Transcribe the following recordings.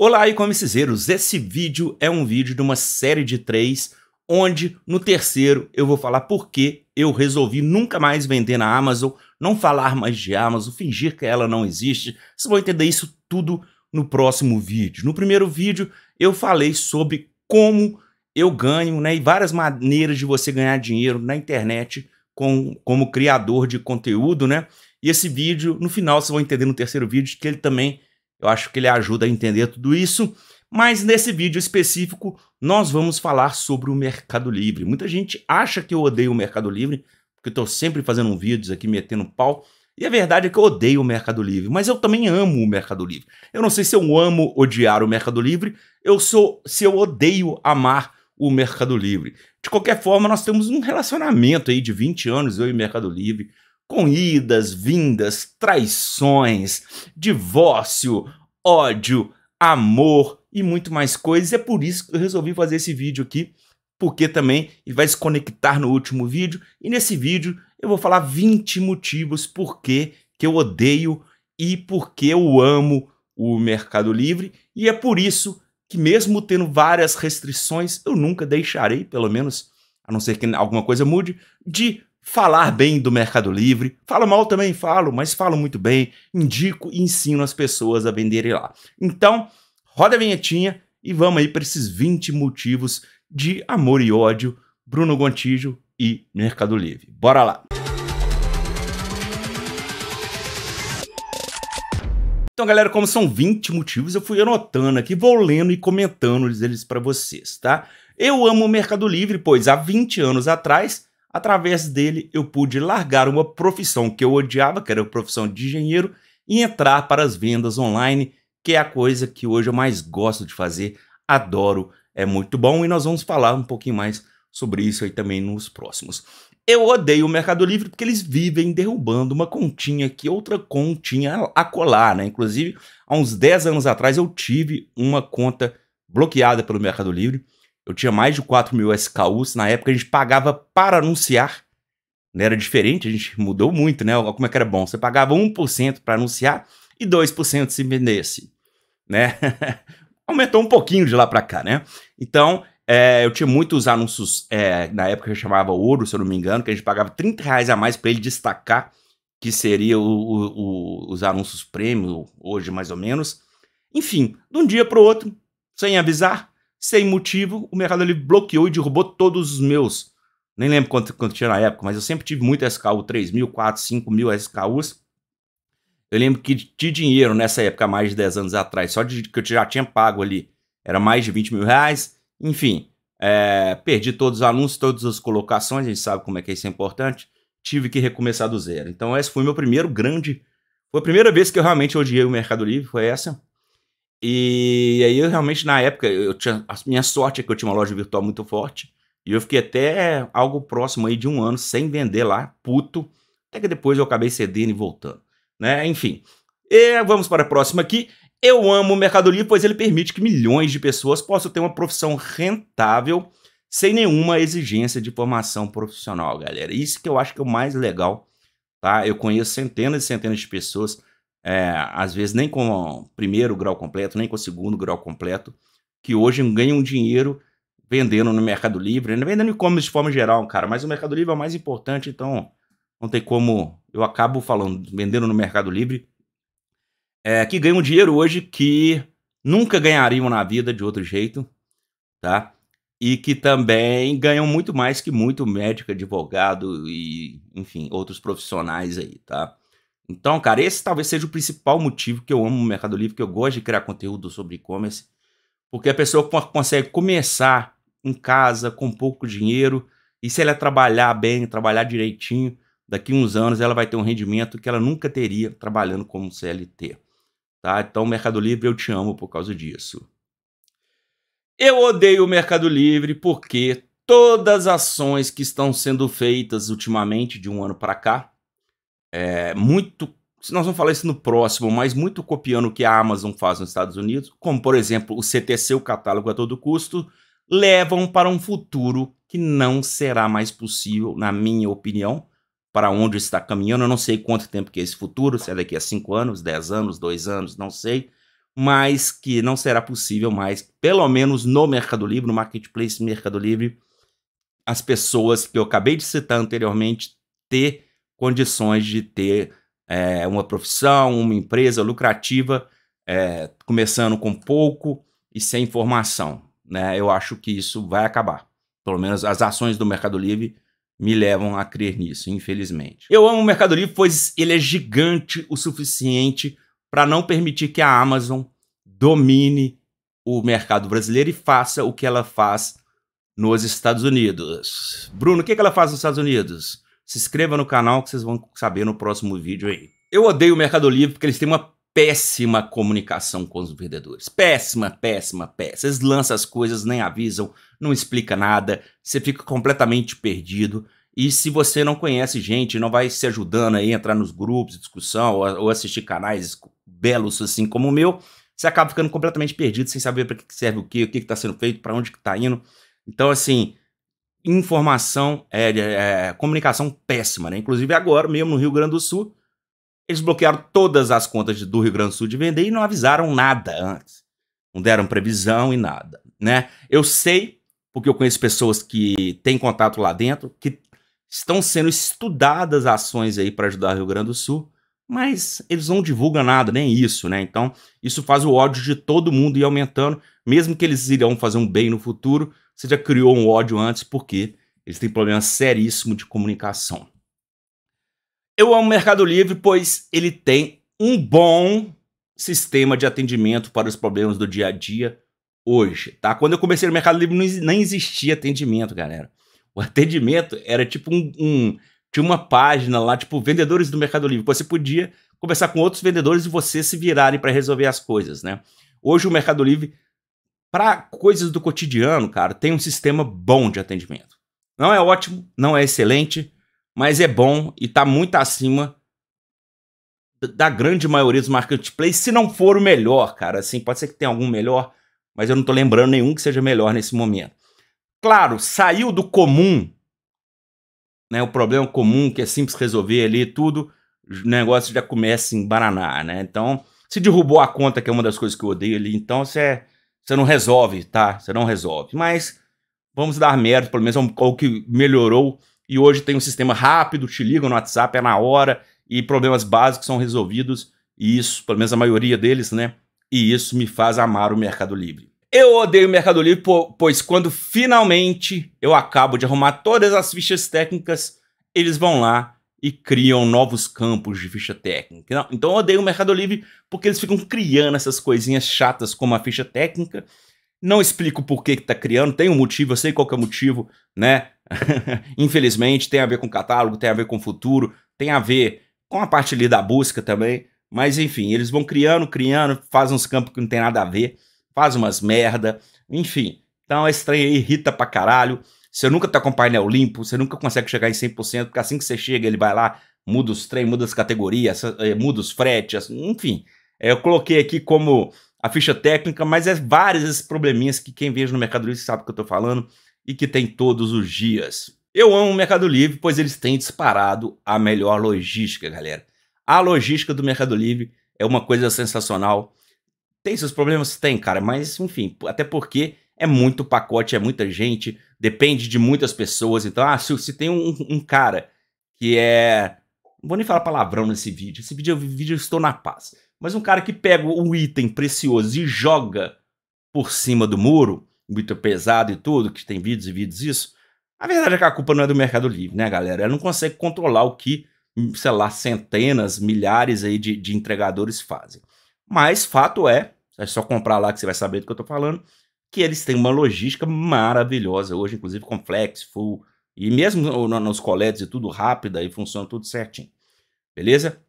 Olá, e-comicizeiros! Esse vídeo é um vídeo de uma série de três, onde no terceiro eu vou falar por que eu resolvi nunca mais vender na Amazon, não falar mais de Amazon, fingir que ela não existe. Vocês vão entender isso tudo no próximo vídeo. No primeiro vídeo eu falei sobre como eu ganho né, e várias maneiras de você ganhar dinheiro na internet com, como criador de conteúdo. né? E esse vídeo, no final, vocês vão entender no terceiro vídeo que ele também eu acho que ele ajuda a entender tudo isso. Mas nesse vídeo específico, nós vamos falar sobre o Mercado Livre. Muita gente acha que eu odeio o Mercado Livre, porque estou sempre fazendo vídeos aqui metendo pau. E a verdade é que eu odeio o Mercado Livre, mas eu também amo o Mercado Livre. Eu não sei se eu amo odiar o Mercado Livre, eu sou se eu odeio amar o Mercado Livre. De qualquer forma, nós temos um relacionamento aí de 20 anos, eu e o Mercado Livre com idas, vindas, traições, divórcio, ódio, amor e muito mais coisas. É por isso que eu resolvi fazer esse vídeo aqui, porque também vai se conectar no último vídeo. E nesse vídeo eu vou falar 20 motivos por que eu odeio e por que eu amo o Mercado Livre. E é por isso que mesmo tendo várias restrições, eu nunca deixarei, pelo menos, a não ser que alguma coisa mude, de falar bem do Mercado Livre. Falo mal também, falo, mas falo muito bem. Indico e ensino as pessoas a venderem lá. Então, roda a vinhetinha e vamos aí para esses 20 motivos de amor e ódio, Bruno Gontijo e Mercado Livre. Bora lá! Então, galera, como são 20 motivos, eu fui anotando aqui, vou lendo e comentando eles para vocês, tá? Eu amo o Mercado Livre, pois há 20 anos atrás Através dele, eu pude largar uma profissão que eu odiava, que era a profissão de engenheiro, e entrar para as vendas online, que é a coisa que hoje eu mais gosto de fazer, adoro, é muito bom e nós vamos falar um pouquinho mais sobre isso aí também nos próximos. Eu odeio o Mercado Livre porque eles vivem derrubando uma continha que outra continha a colar, né? Inclusive, há uns 10 anos atrás eu tive uma conta bloqueada pelo Mercado Livre eu tinha mais de 4 mil SKUs. Na época a gente pagava para anunciar. Né? Era diferente, a gente mudou muito, né? Como é que era bom? Você pagava 1% para anunciar e 2% se vendesse. Né? Aumentou um pouquinho de lá para cá, né? Então, é, eu tinha muitos anúncios, é, na época que chamava ouro, se eu não me engano, que a gente pagava 30 reais a mais para ele destacar, que seria o, o, o, os anúncios prêmio, hoje mais ou menos. Enfim, de um dia para o outro, sem avisar, sem motivo, o Mercado Livre bloqueou e derrubou todos os meus. Nem lembro quanto, quanto tinha na época, mas eu sempre tive muito SKU, 3 mil, 4, 5 mil SKUs. Eu lembro que de dinheiro nessa época, mais de 10 anos atrás, só de que eu já tinha pago ali, era mais de 20 mil reais. Enfim, é, perdi todos os anúncios, todas as colocações, a gente sabe como é que isso é importante. Tive que recomeçar do zero. Então, esse foi meu primeiro grande. Foi a primeira vez que eu realmente odiei o Mercado Livre, foi essa. E aí eu realmente, na época, eu tinha, a minha sorte é que eu tinha uma loja virtual muito forte. E eu fiquei até algo próximo aí de um ano sem vender lá, puto. Até que depois eu acabei cedendo e voltando. Né? Enfim. E vamos para a próxima aqui. Eu amo o Mercado Livre, pois ele permite que milhões de pessoas possam ter uma profissão rentável sem nenhuma exigência de formação profissional, galera. Isso que eu acho que é o mais legal, tá? Eu conheço centenas e centenas de pessoas é, às vezes nem com primeiro grau completo, nem com segundo grau completo, que hoje ganham dinheiro vendendo no Mercado Livre, né? vendendo e-commerce de forma geral, cara, mas o Mercado Livre é o mais importante, então não tem como. Eu acabo falando, vendendo no Mercado Livre, é, que ganham dinheiro hoje que nunca ganhariam na vida de outro jeito, tá? E que também ganham muito mais que muito médico, advogado e, enfim, outros profissionais aí, tá? Então, cara, esse talvez seja o principal motivo que eu amo o Mercado Livre, que eu gosto de criar conteúdo sobre e-commerce, porque a pessoa consegue começar em casa com pouco dinheiro e se ela trabalhar bem, trabalhar direitinho, daqui uns anos ela vai ter um rendimento que ela nunca teria trabalhando como CLT. Tá? Então, Mercado Livre, eu te amo por causa disso. Eu odeio o Mercado Livre porque todas as ações que estão sendo feitas ultimamente, de um ano para cá, é, muito. Nós vamos falar isso no próximo, mas muito copiando o que a Amazon faz nos Estados Unidos, como por exemplo o CTC, o catálogo a todo custo, levam para um futuro que não será mais possível, na minha opinião, para onde está caminhando. Eu não sei quanto tempo que é esse futuro, se é daqui a 5 anos, 10 anos, 2 anos, não sei, mas que não será possível mais, pelo menos no Mercado Livre, no Marketplace Mercado Livre, as pessoas que eu acabei de citar anteriormente ter condições de ter é, uma profissão, uma empresa lucrativa, é, começando com pouco e sem formação. Né? Eu acho que isso vai acabar. Pelo menos as ações do Mercado Livre me levam a crer nisso, infelizmente. Eu amo o Mercado Livre, pois ele é gigante o suficiente para não permitir que a Amazon domine o mercado brasileiro e faça o que ela faz nos Estados Unidos. Bruno, o que, que ela faz nos Estados Unidos? Se inscreva no canal que vocês vão saber no próximo vídeo aí. Eu odeio o Mercado Livre porque eles têm uma péssima comunicação com os vendedores. Péssima, péssima, péssima. Eles lançam as coisas, nem avisam, não explica nada, você fica completamente perdido. E se você não conhece gente, não vai se ajudando aí, entrar nos grupos de discussão ou, ou assistir canais belos assim como o meu, você acaba ficando completamente perdido sem saber para que serve o quê, o que está sendo feito, para onde está indo. Então, assim, informação, é, é, comunicação péssima, né? Inclusive agora, mesmo no Rio Grande do Sul, eles bloquearam todas as contas do Rio Grande do Sul de vender e não avisaram nada antes. Não deram previsão e nada, né? Eu sei, porque eu conheço pessoas que têm contato lá dentro, que estão sendo estudadas ações aí para ajudar o Rio Grande do Sul, mas eles não divulgam nada, nem isso, né? Então, isso faz o ódio de todo mundo ir aumentando, mesmo que eles irão fazer um bem no futuro, você já criou um ódio antes porque eles têm problema seríssimo de comunicação. Eu amo o Mercado Livre, pois ele tem um bom sistema de atendimento para os problemas do dia a dia hoje, tá? Quando eu comecei no Mercado Livre, nem existia atendimento, galera. O atendimento era tipo um, um tinha uma página lá, tipo, vendedores do Mercado Livre. Você podia conversar com outros vendedores e vocês se virarem para resolver as coisas, né? Hoje o Mercado Livre para coisas do cotidiano, cara, tem um sistema bom de atendimento. Não é ótimo, não é excelente, mas é bom e está muito acima da grande maioria dos marketplaces, se não for o melhor, cara. Assim, pode ser que tenha algum melhor, mas eu não estou lembrando nenhum que seja melhor nesse momento. Claro, saiu do comum, né? O problema comum que é simples resolver ali tudo, o negócio já começa em baranar, né? Então, se derrubou a conta, que é uma das coisas que eu odeio ali, então você é você não resolve, tá? Você não resolve. Mas vamos dar mérito, pelo menos é ao que melhorou. E hoje tem um sistema rápido, te ligam no WhatsApp, é na hora, e problemas básicos são resolvidos. E isso, pelo menos a maioria deles, né? E isso me faz amar o Mercado Livre. Eu odeio o Mercado Livre, pois quando finalmente eu acabo de arrumar todas as fichas técnicas, eles vão lá e criam novos campos de ficha técnica. Então eu odeio o Mercado Livre porque eles ficam criando essas coisinhas chatas como a ficha técnica. Não explico por que está criando, tem um motivo, eu sei qual é o motivo, né? Infelizmente, tem a ver com catálogo, tem a ver com futuro, tem a ver com a parte ali da busca também. Mas enfim, eles vão criando, criando, fazem uns campos que não tem nada a ver, faz umas merda, enfim. Então é estranha aí irrita pra caralho. Você nunca tá com painel limpo, você nunca consegue chegar em 100%, porque assim que você chega, ele vai lá, muda os trem, muda as categorias, eh, muda os fretes, enfim. Eu coloquei aqui como a ficha técnica, mas é vários esses probleminhas que quem vejo no Mercado Livre sabe o que eu tô falando e que tem todos os dias. Eu amo o Mercado Livre, pois eles têm disparado a melhor logística, galera. A logística do Mercado Livre é uma coisa sensacional. Tem seus problemas? Tem, cara, mas enfim, até porque é muito pacote, é muita gente, depende de muitas pessoas. Então, ah, se, se tem um, um, cara que é. Não vou nem falar palavrão nesse vídeo. Esse vídeo, vídeo eu estou na paz. Mas um cara que pega um item precioso e joga por cima do muro, muito pesado e tudo, que tem vídeos e vídeos isso. A verdade é que a culpa não é do Mercado Livre, né, galera? Ela não consegue controlar o que, sei lá, centenas, milhares aí de, de entregadores fazem. Mas fato é, é só comprar lá que você vai saber do que eu estou falando que eles têm uma logística maravilhosa hoje, inclusive com Flex, Full, e mesmo nos coletes e tudo rápida e funciona tudo certinho. Beleza?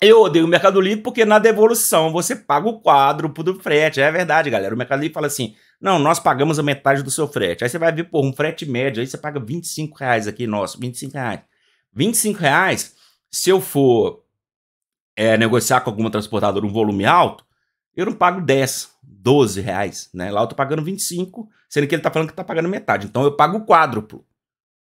Eu odeio o Mercado Livre porque na devolução você paga o quádruplo do frete. É verdade, galera. O Mercado Livre fala assim: não, nós pagamos a metade do seu frete. Aí você vai ver, por um frete médio, aí você paga 25 reais aqui, nosso, 25 reais. 25 reais, se eu for é, negociar com alguma transportadora um volume alto, eu não pago 10. 12 reais, né? Lá eu tô pagando 25, sendo que ele tá falando que tá pagando metade. Então eu pago o quádruplo,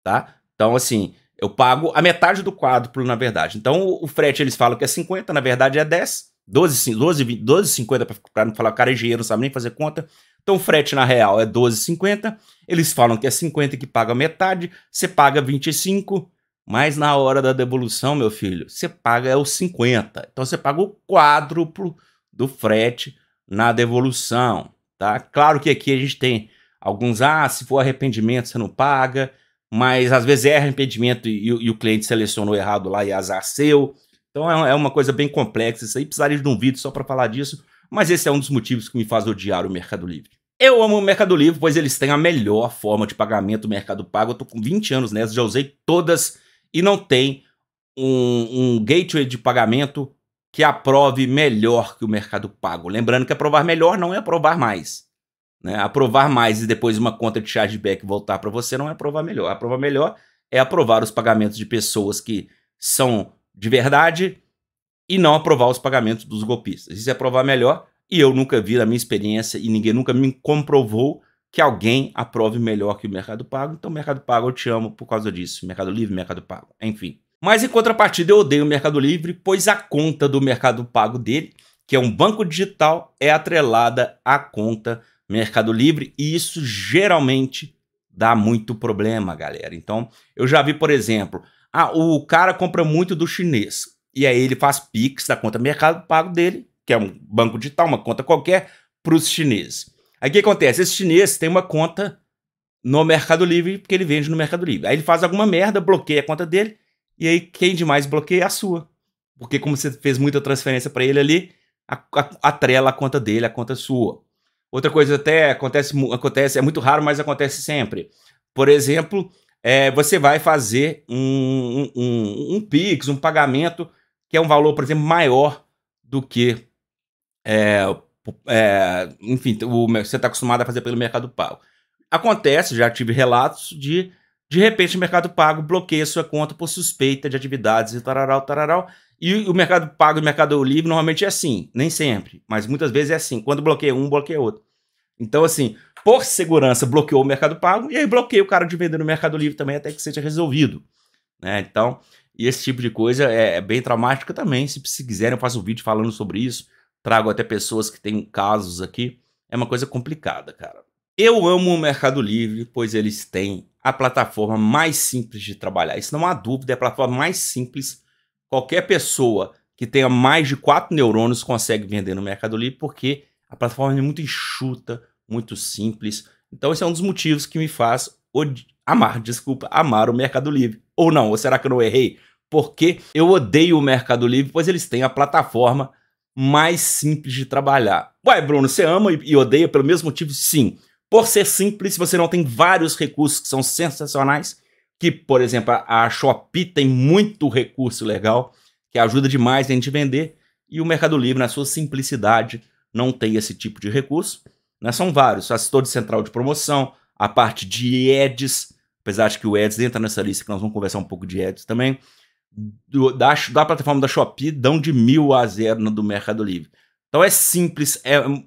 tá? Então, assim, eu pago a metade do quádruplo, na verdade. Então o, frete eles falam que é 50, na verdade é 10. 12, 12, 12 50 para não falar, o cara é engenheiro, não sabe nem fazer conta. Então o frete na real é 12,50. Eles falam que é 50 que paga metade, você paga 25, mas na hora da devolução, meu filho, você paga é os 50. Então você paga o quádruplo do frete na devolução, tá? Claro que aqui a gente tem alguns, ah, se for arrependimento você não paga, mas às vezes é arrependimento e, e o cliente selecionou errado lá e azar seu. Então é, é uma coisa bem complexa isso aí, precisaria de um vídeo só para falar disso, mas esse é um dos motivos que me faz odiar o Mercado Livre. Eu amo o Mercado Livre, pois eles têm a melhor forma de pagamento do Mercado Pago. Eu tô com 20 anos nessa, já usei todas e não tem um, um gateway de pagamento que aprove melhor que o mercado pago. Lembrando que aprovar melhor não é aprovar mais. Né? Aprovar mais e depois uma conta de chargeback voltar para você não é aprovar melhor. Aprovar melhor é aprovar os pagamentos de pessoas que são de verdade e não aprovar os pagamentos dos golpistas. Isso é aprovar melhor e eu nunca vi na minha experiência e ninguém nunca me comprovou que alguém aprove melhor que o Mercado Pago. Então, Mercado Pago, eu te amo por causa disso. Mercado Livre, Mercado Pago, enfim. Mas em contrapartida, eu odeio o Mercado Livre, pois a conta do Mercado Pago dele, que é um banco digital, é atrelada à conta Mercado Livre e isso geralmente dá muito problema, galera. Então, eu já vi, por exemplo, ah, o cara compra muito do chinês e aí ele faz Pix da conta Mercado Pago dele, que é um banco digital, uma conta qualquer, para os chineses. Aí o que acontece? Esse chinês tem uma conta no Mercado Livre, porque ele vende no Mercado Livre. Aí ele faz alguma merda, bloqueia a conta dele e aí, quem demais bloqueia é a sua. Porque como você fez muita transferência para ele ali, atrela a, a, a conta dele, a conta sua. Outra coisa até acontece, acontece é muito raro, mas acontece sempre. Por exemplo, é, você vai fazer um, um, um, um, PIX, um pagamento, que é um valor, por exemplo, maior do que. É, é, enfim, o, você está acostumado a fazer pelo Mercado Pago. Acontece, já tive relatos de de repente, o Mercado Pago bloqueia sua conta por suspeita de atividades e tararau, tararau. E o Mercado Pago e o Mercado Livre normalmente é assim, nem sempre, mas muitas vezes é assim. Quando bloqueia um, bloqueia outro. Então, assim, por segurança, bloqueou o Mercado Pago e aí bloqueia o cara de vender no Mercado Livre também até que seja resolvido. Né? Então, esse tipo de coisa é, é bem traumática também. Se, se quiserem, eu faço um vídeo falando sobre isso. Trago até pessoas que têm casos aqui. É uma coisa complicada, cara. Eu amo o Mercado Livre, pois eles têm a plataforma mais simples de trabalhar. Isso não há dúvida, é a plataforma mais simples. Qualquer pessoa que tenha mais de quatro neurônios consegue vender no Mercado Livre, porque a plataforma é muito enxuta, muito simples. Então, esse é um dos motivos que me faz amar, desculpa, amar o Mercado Livre. Ou não, ou será que eu não errei? Porque eu odeio o Mercado Livre, pois eles têm a plataforma mais simples de trabalhar. Ué, Bruno, você ama e odeia pelo mesmo motivo? Sim. Por ser simples, você não tem vários recursos que são sensacionais, que, por exemplo, a Shopee tem muito recurso legal, que ajuda demais a gente vender, e o Mercado Livre, na sua simplicidade, não tem esse tipo de recurso. Né? São vários, assessor de central de promoção, a parte de ads, apesar de que o ads entra nessa lista que nós vamos conversar um pouco de ads também, do, da, da plataforma da Shopee dão de mil a zero no do Mercado Livre. Então é simples, é uma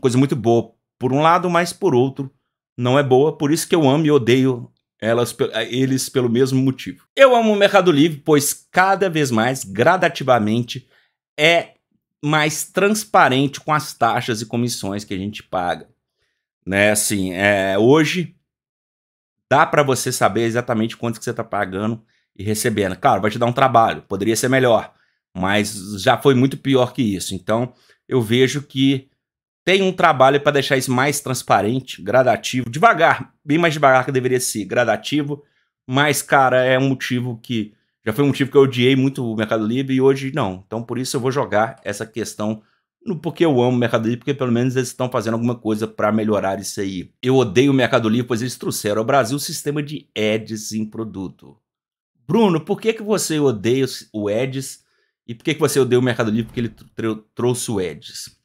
coisa muito boa por um lado, mas por outro, não é boa. Por isso que eu amo e odeio elas, eh, eles pelo mesmo motivo. Eu amo o Mercado Livre, pois cada vez mais, gradativamente, é mais transparente com as taxas e comissões que a gente paga. Né? Assim, é, hoje dá para você saber exatamente quanto que você está pagando e recebendo. Claro, vai te dar um trabalho, poderia ser melhor, mas já foi muito pior que isso. Então, eu vejo que tem um trabalho para deixar isso mais transparente, gradativo, devagar, bem mais devagar que deveria ser, gradativo. Mas, cara, é um motivo que. Já foi um motivo que eu odiei muito o Mercado Livre e hoje não. Então, por isso, eu vou jogar essa questão no porque eu amo o Mercado Livre, porque pelo menos eles estão fazendo alguma coisa para melhorar isso aí. Eu odeio o Mercado Livre, pois eles trouxeram ao Brasil o sistema de ads em produto. Bruno, por que, que você odeia o ads e por que, que você odeia o Mercado Livre porque ele trouxe o ads?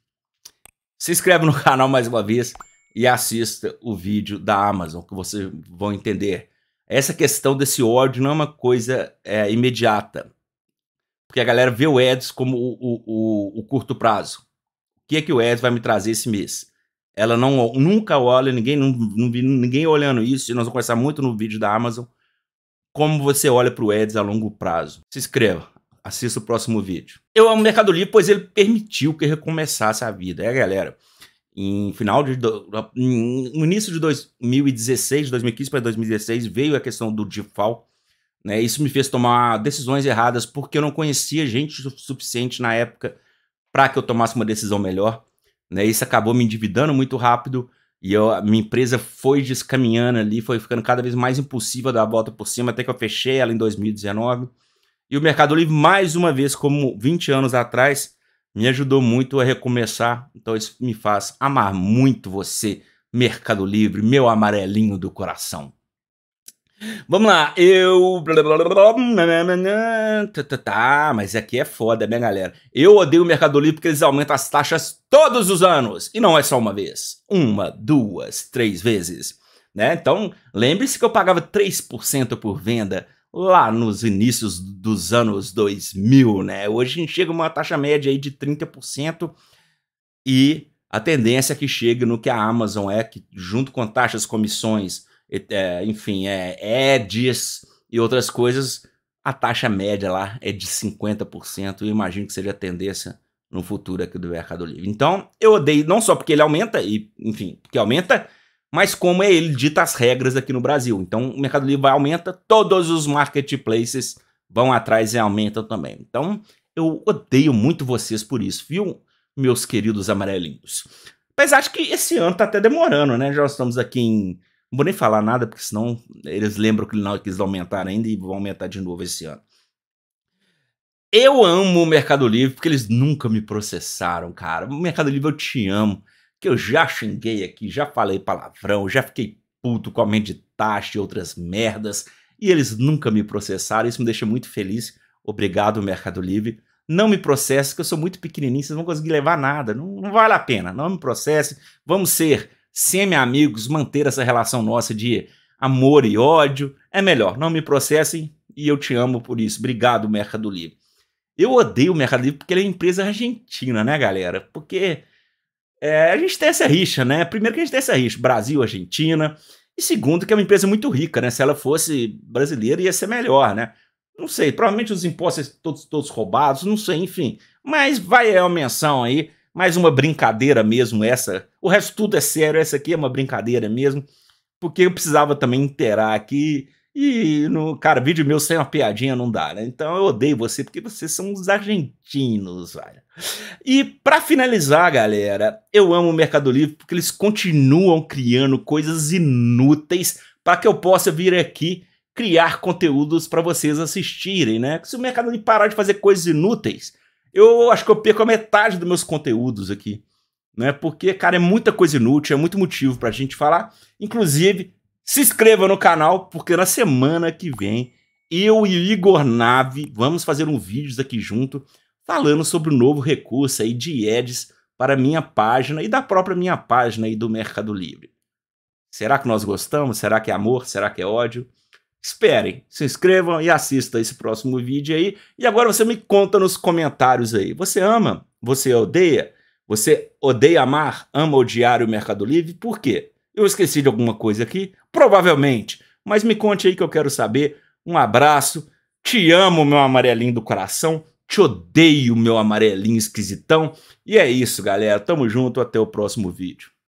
Se inscreve no canal mais uma vez e assista o vídeo da Amazon, que vocês vão entender. Essa questão desse ódio não é uma coisa é, imediata. Porque a galera vê o Eds como o, o, o, o curto prazo. O que é que o Eds vai me trazer esse mês? Ela não nunca olha, ninguém, não, não ninguém olhando isso, e nós vamos conversar muito no vídeo da Amazon, como você olha para o Eds a longo prazo. Se inscreva. Assista o próximo vídeo. Eu amo o Mercado Livre, pois ele permitiu que recomeçasse a vida. É, galera, em final de... Do, no início de 2016, 2015 para 2016, veio a questão do DIFAL. Né? Isso me fez tomar decisões erradas, porque eu não conhecia gente suficiente na época para que eu tomasse uma decisão melhor. Né? Isso acabou me endividando muito rápido e eu, minha empresa foi descaminhando ali, foi ficando cada vez mais impossível dar a volta por cima, até que eu fechei ela em 2019. E o Mercado Livre, mais uma vez, como 20 anos atrás, me ajudou muito a recomeçar. Então, isso me faz amar muito você, Mercado Livre, meu amarelinho do coração. Vamos lá, eu. Tá, mas aqui é foda, né, galera? Eu odeio o Mercado Livre porque eles aumentam as taxas todos os anos. E não é só uma vez. Uma, duas, três vezes. Né? Então, lembre-se que eu pagava 3% por venda lá nos inícios dos anos 2000, né? Hoje a gente chega a uma taxa média aí de 30% e a tendência é que chegue no que a Amazon é, que junto com taxas, comissões, é, enfim, é, ads e outras coisas, a taxa média lá é de 50% e imagino que seja a tendência no futuro aqui do Mercado Livre. Então, eu odeio não só porque ele aumenta, e, enfim, porque aumenta, mas como é ele dita as regras aqui no Brasil. Então o Mercado Livre aumenta, todos os marketplaces vão atrás e aumentam também. Então eu odeio muito vocês por isso, viu, meus queridos amarelinhos? Apesar de que esse ano tá até demorando, né? Já estamos aqui em. Não vou nem falar nada, porque senão eles lembram que eles aumentaram ainda e vão aumentar de novo esse ano. Eu amo o Mercado Livre porque eles nunca me processaram, cara. O Mercado Livre eu te amo que eu já xinguei aqui, já falei palavrão, já fiquei puto com a taxa e outras merdas, e eles nunca me processaram, isso me deixa muito feliz. Obrigado, Mercado Livre. Não me processe, que eu sou muito pequenininho, vocês não vão conseguir levar nada, não, não vale a pena, não me processe. Vamos ser semi-amigos, manter essa relação nossa de amor e ódio. É melhor, não me processem e eu te amo por isso. Obrigado, Mercado Livre. Eu odeio o Mercado Livre porque ele é empresa argentina, né, galera? Porque é, a gente tem essa rixa, né? Primeiro que a gente tem essa rixa, Brasil, Argentina. E segundo, que é uma empresa muito rica, né? Se ela fosse brasileira, ia ser melhor, né? Não sei, provavelmente os impostos todos, todos roubados, não sei, enfim. Mas vai é uma menção aí, mais uma brincadeira mesmo essa. O resto tudo é sério, essa aqui é uma brincadeira mesmo, porque eu precisava também interar aqui e, no, cara, vídeo meu sem uma piadinha não dá, né? Então eu odeio você porque vocês são uns argentinos, velho. E para finalizar, galera, eu amo o Mercado Livre porque eles continuam criando coisas inúteis para que eu possa vir aqui criar conteúdos para vocês assistirem, né? Se o Mercado Livre parar de fazer coisas inúteis, eu acho que eu perco a metade dos meus conteúdos aqui. Né? Porque, cara, é muita coisa inútil, é muito motivo para a gente falar. Inclusive, se inscreva no canal, porque na semana que vem, eu e Igor Nave vamos fazer um vídeo daqui junto falando sobre o novo recurso aí de ads para minha página e da própria minha página aí do Mercado Livre. Será que nós gostamos? Será que é amor? Será que é ódio? Esperem, se inscrevam e assistam esse próximo vídeo aí. E agora você me conta nos comentários aí. Você ama? Você odeia? Você odeia amar? Ama odiar o Mercado Livre? Por quê? Eu esqueci de alguma coisa aqui? Provavelmente. Mas me conte aí que eu quero saber. Um abraço. Te amo, meu amarelinho do coração. Te odeio, meu amarelinho esquisitão. E é isso, galera. Tamo junto. Até o próximo vídeo.